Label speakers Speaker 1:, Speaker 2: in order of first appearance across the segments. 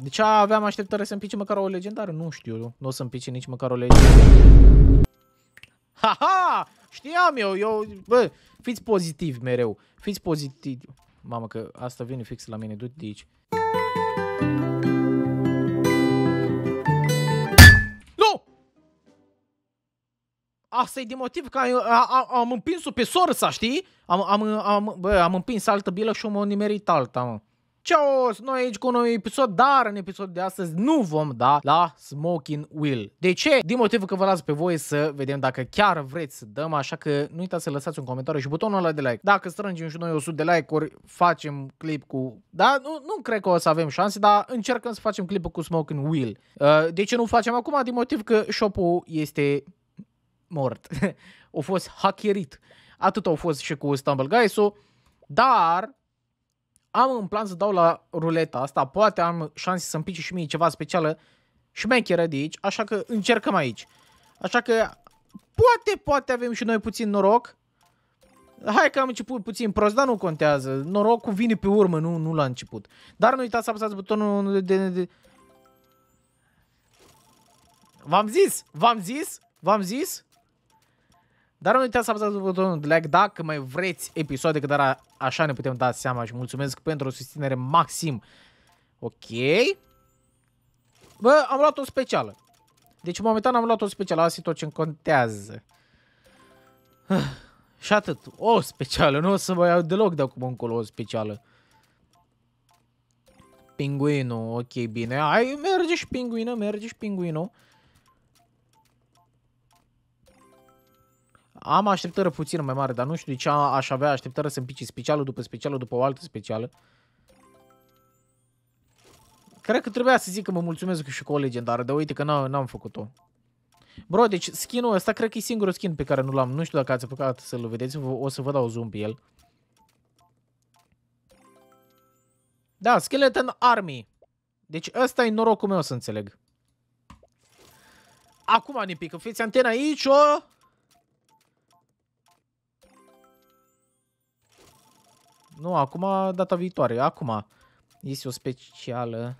Speaker 1: De deci ce aveam așteptare să pice măcar o legendară? Nu știu, nu o să pice nici măcar o legendară. Ha-ha! Știam eu, eu... Bă, fiți pozitiv mereu. Fiți pozitiv. Mamă, că asta vine fix la mine, du-te de aici. Nu! Asta i din motiv că am, împins-o pe sorsa, știi? Am, am, am, am împins altă bilă și o m-a nimerit alta, mă. Ciao, sunt noi aici cu un nou episod, dar în episodul de astăzi nu vom da la Smoking Will. De ce? Din motivul că vă las pe voi să vedem dacă chiar vreți să dăm, așa că nu uitați să lăsați un comentariu și butonul ăla de like. Dacă strângem și noi 100 de like-uri, facem clip cu... Da, nu, nu cred că o să avem șanse, dar încercăm să facem clipul cu Smoking Will. Uh, de ce nu facem acum? Din motiv că shop-ul este mort. a fost hackerit. Atât au fost și cu Stumble Guys-ul, dar am în plan să dau la ruleta asta, poate am șanse să-mi pice și mie ceva specială șmecheră de aici, așa că încercăm aici. Așa că poate, poate avem și noi puțin noroc. Hai că am început puțin prost, dar nu contează. Norocul vine pe urmă, nu, nu la început. Dar nu uitați să apăsați butonul de... de, de... V-am zis, v-am zis, v-am zis, dar nu uitați să apăsați butonul de like dacă mai vreți episoade, că dar așa ne putem da seama și mulțumesc pentru o susținere maxim. Ok. Bă, am luat o specială. Deci momentan am luat o specială, asta e tot ce contează. Și atât, o specială, nu o să vă iau deloc de acum încolo o specială. Pinguinul, ok, bine, ai, merge și pinguinul, merge și pinguinul. Am așteptări puțin mai mare, dar nu știu de ce aș avea așteptări să împici specialul după specialul după o altă specială. Cred că trebuia să zic că mă mulțumesc și cu o legendară, dar uite că n-am făcut-o. Bro, deci skin-ul ăsta cred că e singurul skin pe care nu l-am. Nu știu dacă ați apucat să-l vedeți, o să vă dau zoom pe el. Da, Skeleton Army. Deci ăsta e norocul meu să înțeleg. Acum ne pică, fiți antena aici, o... Nu, acum, data viitoare. Acum. Este o specială.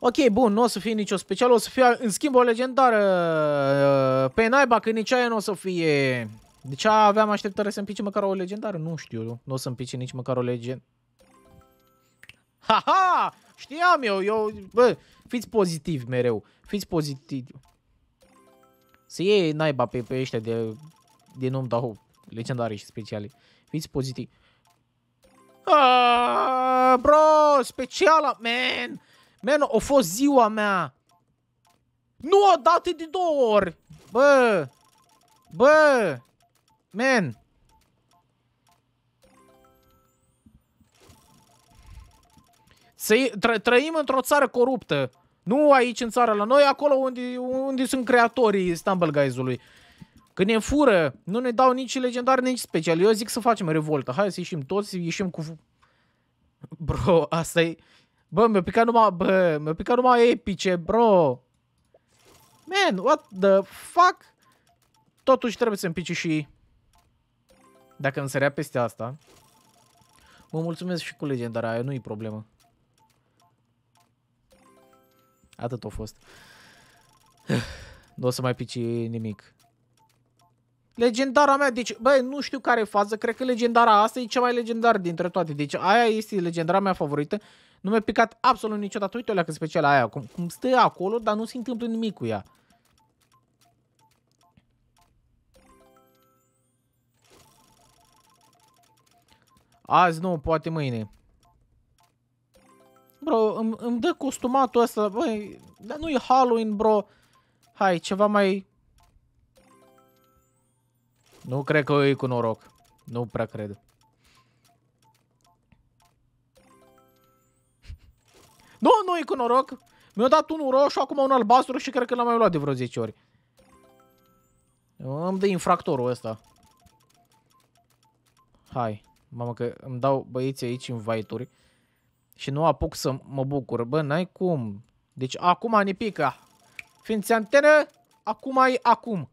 Speaker 1: Ok, bun, nu o să fie nicio specială, o să fie, în schimb, o legendară. Uh, pe naiba, că nici aia nu o să fie. Deci aveam așteptare să împice măcar o legendară? Nu știu, nu o să împice nici măcar o legend. Ha-ha! Știam eu, eu... Bă, fiți pozitiv mereu. Fiți pozitiv. Să iei naiba pe, pe ăștia de, de nu-mi dau legendare și speciale. Fiți pozitivi. bro, speciala, man! Man, a fost ziua mea! Nu o dată de două ori! Bă! Bă! Man! Tră trăim într-o țară coruptă. Nu aici în țară la noi, acolo unde, unde sunt creatorii Stumble Guys-ului. Că ne fură, nu ne dau nici legendar, nici special. Eu zic să facem revoltă. Hai să ieșim toți, ieșim cu... Bro, asta e... Bă, mi-a picat numai... Bă, mi-a picat numai epice, bro. Man, what the fuck? Totuși trebuie să împice și... Dacă îmi sărea peste asta... Mă mulțumesc și cu legendara aia, nu-i problemă. Atât a fost. Nu o să mai pici nimic. Legendara mea, deci, băi, nu știu care e fază, cred că legendara asta e cea mai legendară dintre toate. Deci aia este legendara mea favorită. Nu mi-a picat absolut niciodată. Uite o leacă special aia, cum, cum stă acolo, dar nu se întâmplă nimic cu ea. Azi nu, poate mâine. Bro, îmi, îmi dă costumatul ăsta, băi, dar nu e Halloween, bro. Hai, ceva mai nu cred că e cu noroc. Nu prea cred. Nu, nu e cu noroc. Mi-a dat unul roșu, acum un albastru și cred că l-am mai luat de vreo 10 ori. Îmi dă infractorul ăsta. Hai. Mamă că îmi dau băieții aici în vaituri și nu apuc să mă bucur. Bă, n-ai cum. Deci acum ne pică. Fiind antenă, acum ai acum.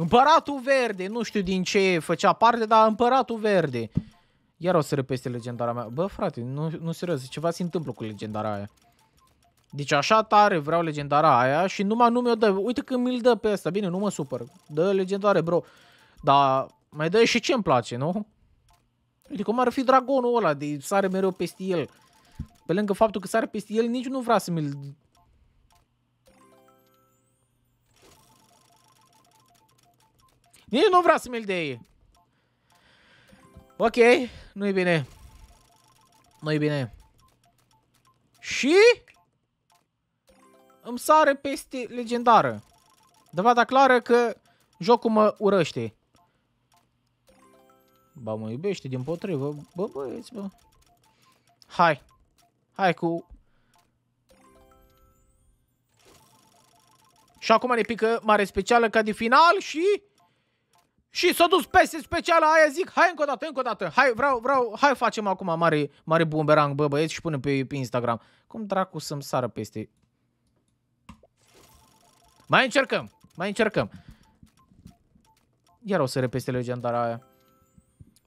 Speaker 1: Împăratul Verde, nu știu din ce făcea parte, dar Împăratul Verde. Iar o să repeste legendara mea. Bă, frate, nu, nu serios, ceva se întâmplă cu legendara aia. Deci așa tare vreau legendara aia și numai nu mi-o dă. Uite că mi-l dă pe asta. Bine, nu mă supăr. Dă legendare, bro. Dar mai dă și ce îmi place, nu? Uite adică cum ar fi dragonul ăla de sare mereu peste el. Pe lângă faptul că sare peste el, nici nu vrea să mi-l Nici nu vrea să mi-l ei. Ok, nu-i bine. Nu-i bine. Și? Îmi sare peste legendară. Dovada clară că jocul mă urăște. Ba mă iubește din potrivă. Bă băieți, bă. Hai. Hai cu... Și acum ne pică mare specială ca de final și... Și s-a dus peste specială aia, zic, hai încă o dată, încă o dată, hai, vreau, vreau, hai facem acum mare, mare bumerang, bă băieți, și punem pe, pe Instagram. Cum dracu să-mi sară peste? Mai încercăm, mai încercăm. Iar o să repeste legendara aia.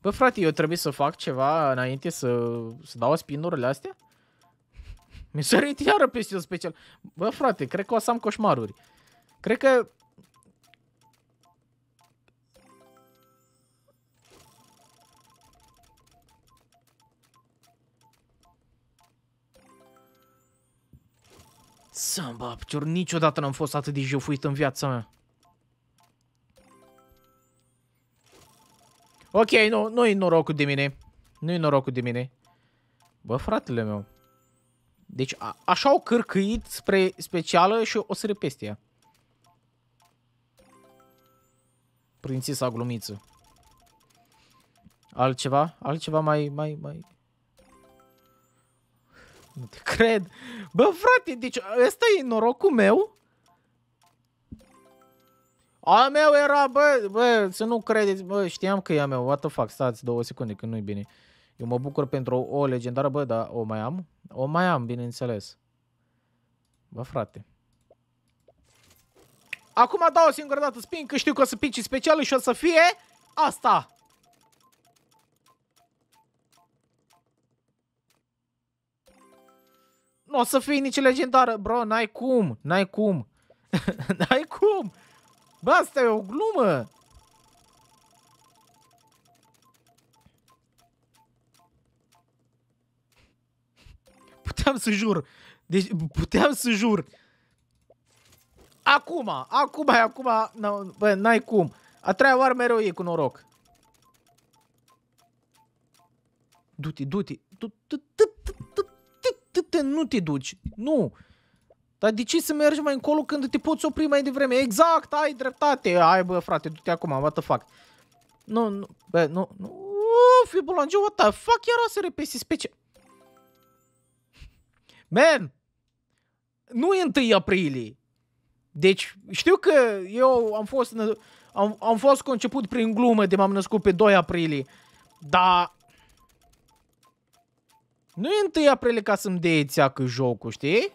Speaker 1: Bă, frate, eu trebuie să fac ceva înainte să, să dau spinurile astea? Mi s-a iară peste special. Bă, frate, cred că o să am coșmaruri. Cred că Samba, picior, niciodată n-am fost atât de jofuit în viața mea. Ok, nu, nu i norocul de mine. Nu i norocul de mine. Bă, fratele meu. Deci, a, așa au cărcăit spre specială și o sări peste ea. Prințesa glumiță. Altceva? Altceva mai, mai, mai... Nu te cred. Bă, frate, deci ăsta e norocul meu? A meu era, bă, bă, să nu credeți, bă, știam că e a meu, what the fuck, stați două secunde, că nu-i bine. Eu mă bucur pentru o, o legendară, bă, dar o mai am? O mai am, bineînțeles. Bă, frate. Acum dau o singură dată spin, că știu că o să pici special și o să fie asta. Nu o să fii nici legendară, bro, n-ai cum, n-ai cum. n-ai cum. Bă, asta e o glumă. Puteam să jur. Deci puteam să jur. Acum, acum, acum, bă, n-ai cum. A treia oară mereu e cu noroc. Du-te, du-te, du-te te, nu te duci, nu. Dar de ce să mergi mai încolo când te poți opri mai devreme? Exact, ai dreptate, ai bă frate, du-te acum, what the fuck. Nu, nu, bă, nu, nu, fi bulangiu, what the fuck, iar o să repesi specie. Man, nu e 1 aprilie. Deci, știu că eu am fost, am, am fost conceput prin glumă de m-am născut pe 2 aprilie, dar nu e 1 aprilie ca să-mi dea țeacă jocul, știi?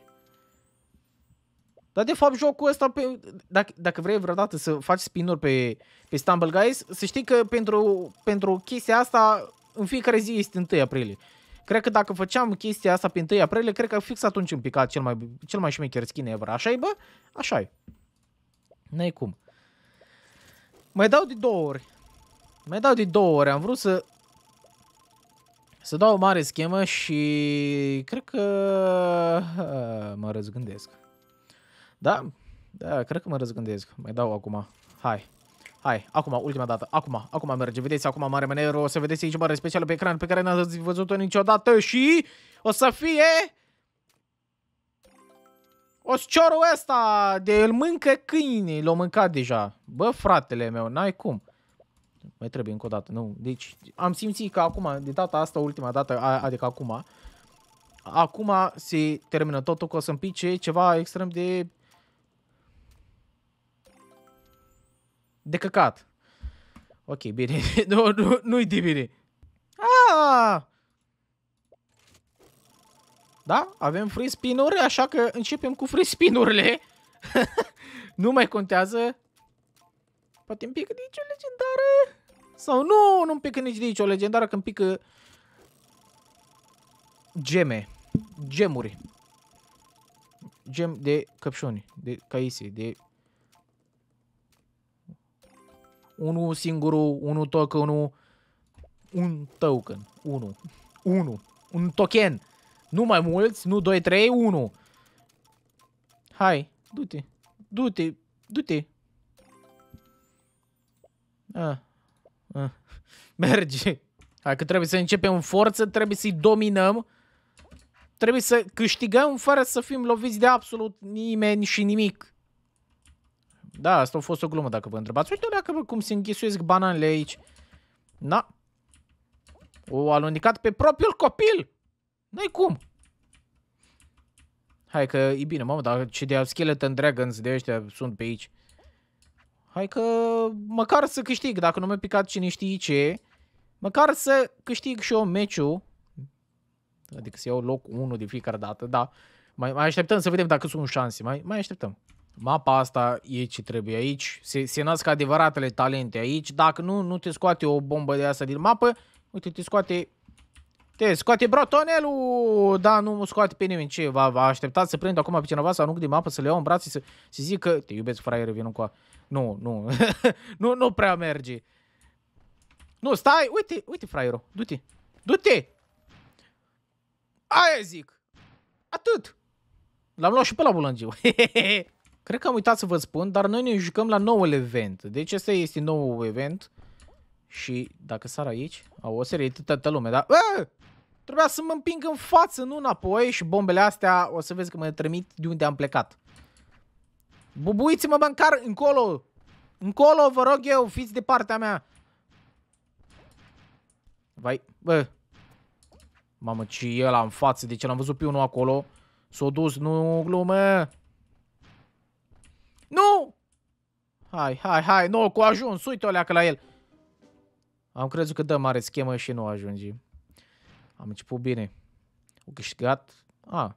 Speaker 1: Dar de fapt jocul ăsta, pe, dacă, dacă vrei vreodată să faci spin-uri pe, pe Stumble Guys, să știi că pentru, pentru chestia asta în fiecare zi este 1 aprilie. Cred că dacă făceam chestia asta pe 1 aprilie, cred că fix atunci îmi picat cel mai, cel mai șmecher skin ever. Așa-i, bă? Așa-i. N-ai cum. Mai dau de două ori. Mai dau de două ori. Am vrut să să dau o mare schemă și cred că mă răzgândesc. Da? Da, cred că mă răzgândesc. Mai dau acum. Hai. Hai, acum, ultima dată, acum, acum merge, vedeți, acum mare manevru, o să vedeți aici mare specială pe ecran pe care n-ați văzut-o niciodată și o să fie... Osciorul ăsta de el mâncă câinii, l-o mâncat deja. Bă, fratele meu, n-ai cum mai trebuie încă o dată, nu? Deci am simțit că acum, de data asta, ultima dată, adică acum, acum se termină totul, că o să împice ceva extrem de... de căcat. Ok, bine, nu, nu, nu-i de bine. Ah! Da? Avem free spin-uri, așa că începem cu free spin-urile. nu mai contează. Poate un pic de legendară. Sau nu, nu-mi pică nici de aici o legendară când pică geme, gemuri. Gem de căpșuni, de caise, de... Unu singurul, unu token, unul... Un token, unu, Unu. Un token. Nu mai mulți, nu 2, 3, 1. Hai, du-te. Du-te, du-te. Ah. Ah. Merge. Dacă trebuie să începem în forță, trebuie să-i dominăm. Trebuie să câștigăm fără să fim loviți de absolut nimeni și nimic. Da, asta a fost o glumă dacă vă întrebați. Uite dacă cum se înghisuiesc bananele aici. Na. O alunicat pe propriul copil. N-ai cum. Hai că e bine, mamă, dar ce de skeleton dragons de ăștia sunt pe aici. Hai că măcar să câștig, dacă nu mi-a picat cine știe ce, măcar să câștig și eu meciul. Adică să iau loc 1 de fiecare dată, da. Mai, mai așteptăm să vedem dacă sunt șanse, mai, mai așteptăm. Mapa asta e ce trebuie aici, se, se nasc adevăratele talente aici, dacă nu, nu te scoate o bombă de asta din mapă, uite, te scoate te scoate brotonelul! Da, nu mă scoate pe nimeni. Ce, va, va aștepta să prind acum pe cineva sau nu din mapă, să le iau în brațe, să, să zic că te iubesc, fraiere, vin cu a... Nu, nu. nu, nu prea merge. Nu, stai, uite, uite fraierul. Du-te. Du-te! Aia zic. Atât. L-am luat și pe la bulangiu. Cred că am uitat să vă spun, dar noi ne jucăm la noul event. Deci ăsta este nou event. Și dacă sar aici, au o serie de toată lumea. dar... A! Trebuia să mă împing în față, nu înapoi și bombele astea o să vezi că mă trimit de unde am plecat. Bubuiți-mă bancar încolo! Încolo, vă rog eu, fiți de partea mea! Vai, bă! Mamă, ce e ăla în față? De ce l-am văzut pe unul acolo? S-a dus, nu glumă! Nu! Hai, hai, hai, nu, cu ajuns, uite o leacă la el! Am crezut că dă mare schemă și nu ajunge. Am început bine. O câștigat... A,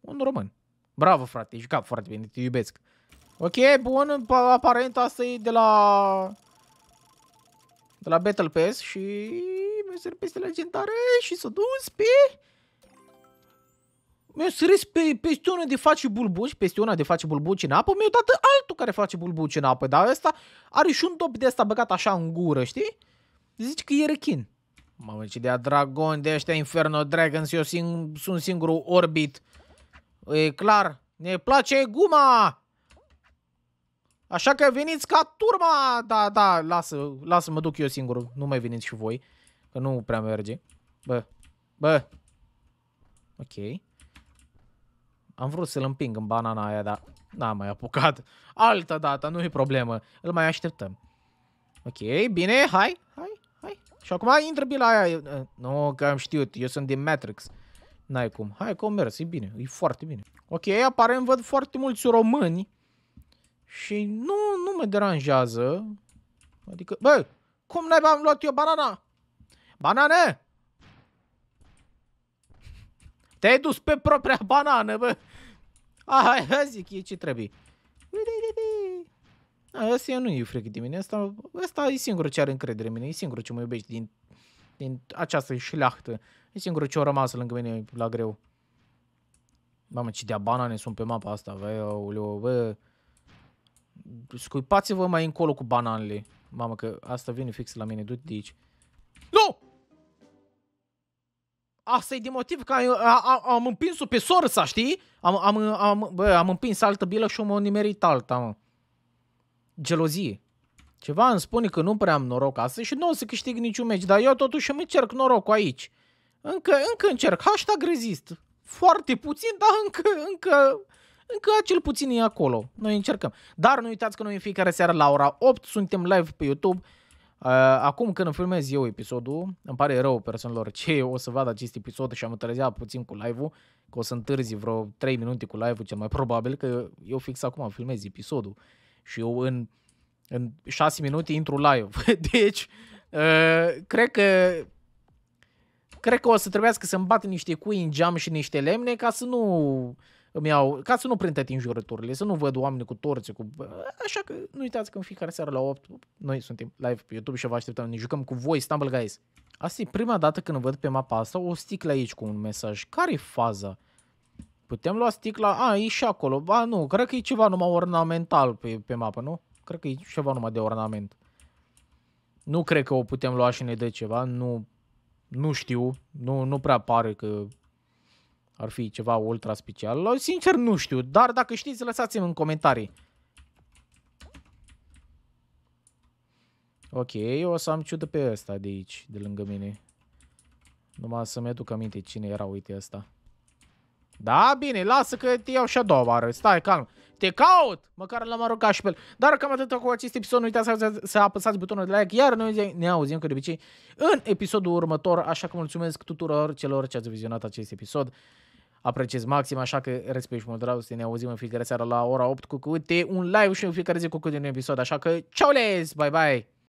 Speaker 1: un român. Bravo, frate, ești cap foarte bine, te iubesc. Ok, bun, aparent asta e de la... De la Battle Pass și... Meseri peste legendare și s o dus pe... mi o pe, peste una de face bulbuci, peste una de face bulbuci în apă, mi-a dat altul care face bulbuci în apă, dar ăsta are și un top de asta băgat așa în gură, știi? Zici că e rechin. Mamă, ce de-a dragon de ăștia Inferno Dragons, eu sing, sunt singurul orbit E clar, ne place guma! Așa că veniți ca turma! Da, da, lasă, lasă, mă duc eu singur. Nu mai veniți și voi, că nu prea merge. Bă, bă. Ok. Am vrut să-l împing în banana aia, dar n-am mai apucat. Altă dată, nu e problemă. Îl mai așteptăm. Ok, bine, hai, hai, hai. Și acum intră bila aia. Nu, că am știut, eu sunt din Matrix. N-ai cum. Hai că o mers, e bine, e foarte bine. Ok, aparent văd foarte mulți români și nu, nu mă deranjează. Adică, bă, cum n am luat eu banana? Banane! Te-ai dus pe propria banană, bă! hai, zic, e ce trebuie. Asta nu e frică de mine, asta, asta e singurul ce are încredere în mine, e singurul ce mă iubește din din această șleachtă. E singurul ce a rămas lângă mine la greu. Mamă, ce de banane sunt pe mapa asta, vă, uleu, vă. Scuipați-vă mai încolo cu bananele. Mamă, că asta vine fix la mine, du-te de aici. Nu! Asta e din motiv că am, am împins-o pe sorsa, știi? Am, am, am, bă, am împins altă bilă și o nimerit alta, mă. Gelozie. Ceva îmi spune că nu prea am noroc astăzi și nu o să câștig niciun meci, dar eu totuși îmi încerc norocul aici. Încă, încă încerc, hashtag rezist. Foarte puțin, dar încă, încă, încă cel puțin e acolo. Noi încercăm. Dar nu uitați că noi în fiecare seară la ora 8 suntem live pe YouTube. Uh, acum când filmez eu episodul, îmi pare rău persoanelor ce o să vadă acest episod și am întârziat puțin cu live-ul, că o să întârzi vreo 3 minute cu live-ul cel mai probabil, că eu fix acum filmez episodul și eu în în 6 minute intru live. Deci, uh, cred că cred că o să trebuiască să-mi bat niște cui în geam și niște lemne ca să nu îmi iau, ca să nu prind în jurăturile, să nu văd oameni cu torțe, cu... Așa că nu uitați că în fiecare seară la 8 noi suntem live pe YouTube și vă așteptăm, ne jucăm cu voi, Stumble Guys. Asta e prima dată când văd pe mapa asta o sticlă aici cu un mesaj. Care e faza? Putem lua sticla? A, e și acolo. Ba nu, cred că e ceva numai ornamental pe, pe mapă, nu? Cred că e ceva numai de ornament. Nu cred că o putem lua și ne dă ceva, nu, nu știu, nu, nu prea pare că ar fi ceva ultra special. Sincer nu știu, dar dacă știți lăsați-mi în comentarii. Ok, eu o să am ciudă pe ăsta de aici, de lângă mine. Numai să-mi aduc aminte cine era, uite ăsta. Da, bine, lasă că te iau și a doua oară. Stai, calm. Te caut! Măcar l-am aruncat și pe el. Dar cam atât cu acest episod. Nu uitați să, să apăsați butonul de like, iar noi ne auzim ca de obicei în episodul următor. Așa că mulțumesc tuturor celor ce ați vizionat acest episod. Apreciez maxim, așa că respect și mult să Ne auzim în fiecare seară la ora 8 cu câte un live și în fiecare zi cu câte un episod. Așa că ciao les! Bye, bye!